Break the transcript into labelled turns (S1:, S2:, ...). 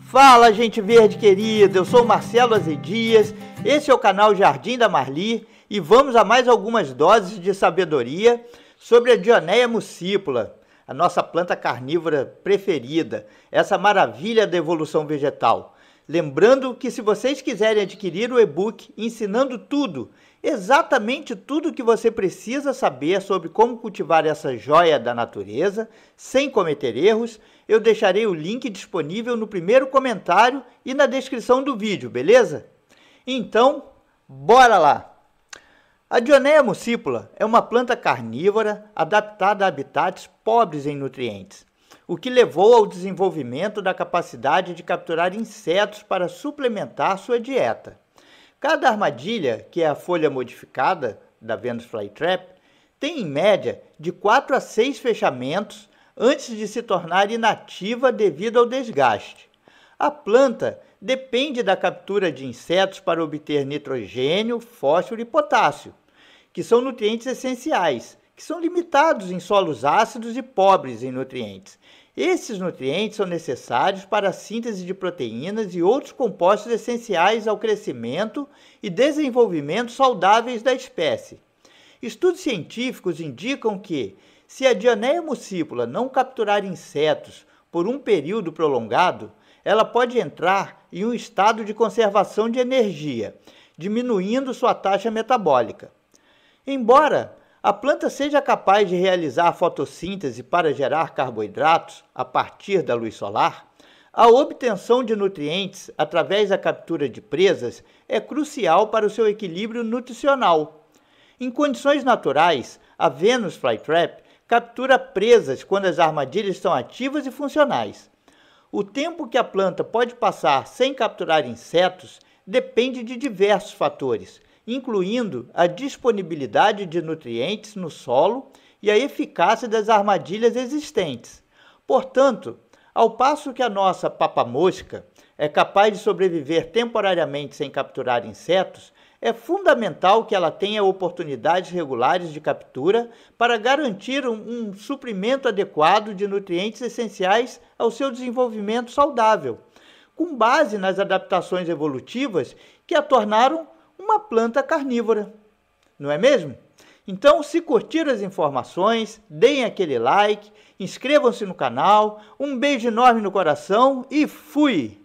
S1: Fala, gente verde querida! Eu sou Marcelo Azedias, esse é o canal Jardim da Marli e vamos a mais algumas doses de sabedoria sobre a Dioneia muscipula, a nossa planta carnívora preferida, essa maravilha da evolução vegetal. Lembrando que se vocês quiserem adquirir o e-book ensinando tudo, exatamente tudo que você precisa saber sobre como cultivar essa joia da natureza, sem cometer erros, eu deixarei o link disponível no primeiro comentário e na descrição do vídeo, beleza? Então, bora lá! A Dionéia muscipula é uma planta carnívora adaptada a habitats pobres em nutrientes o que levou ao desenvolvimento da capacidade de capturar insetos para suplementar sua dieta. Cada armadilha, que é a folha modificada da Venus flytrap, tem em média de 4 a 6 fechamentos antes de se tornar inativa devido ao desgaste. A planta depende da captura de insetos para obter nitrogênio, fósforo e potássio, que são nutrientes essenciais que são limitados em solos ácidos e pobres em nutrientes. Esses nutrientes são necessários para a síntese de proteínas e outros compostos essenciais ao crescimento e desenvolvimento saudáveis da espécie. Estudos científicos indicam que, se a Dianeia muscipula não capturar insetos por um período prolongado, ela pode entrar em um estado de conservação de energia, diminuindo sua taxa metabólica. Embora a planta seja capaz de realizar a fotossíntese para gerar carboidratos a partir da luz solar, a obtenção de nutrientes através da captura de presas é crucial para o seu equilíbrio nutricional. Em condições naturais, a Venus flytrap captura presas quando as armadilhas estão ativas e funcionais. O tempo que a planta pode passar sem capturar insetos depende de diversos fatores, incluindo a disponibilidade de nutrientes no solo e a eficácia das armadilhas existentes. Portanto, ao passo que a nossa papamosca é capaz de sobreviver temporariamente sem capturar insetos, é fundamental que ela tenha oportunidades regulares de captura para garantir um, um, suprimento adequado de nutrientes essenciais ao seu desenvolvimento saudável, com base nas adaptações evolutivas que a tornaram uma planta carnívora, não é mesmo? Então, se curtiram as informações, deem aquele like, inscrevam-se no canal, um beijo enorme no coração e fui!